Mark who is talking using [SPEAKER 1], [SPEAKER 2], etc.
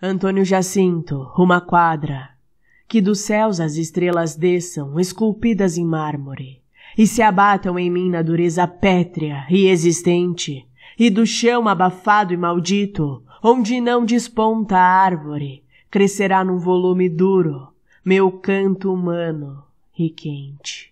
[SPEAKER 1] Antônio Jacinto, uma quadra, que dos céus as estrelas desçam, esculpidas em mármore, e se abatam em mim na dureza pétrea e existente, e do chão abafado e maldito, onde não desponta a árvore, crescerá num volume duro, meu canto
[SPEAKER 2] humano e quente.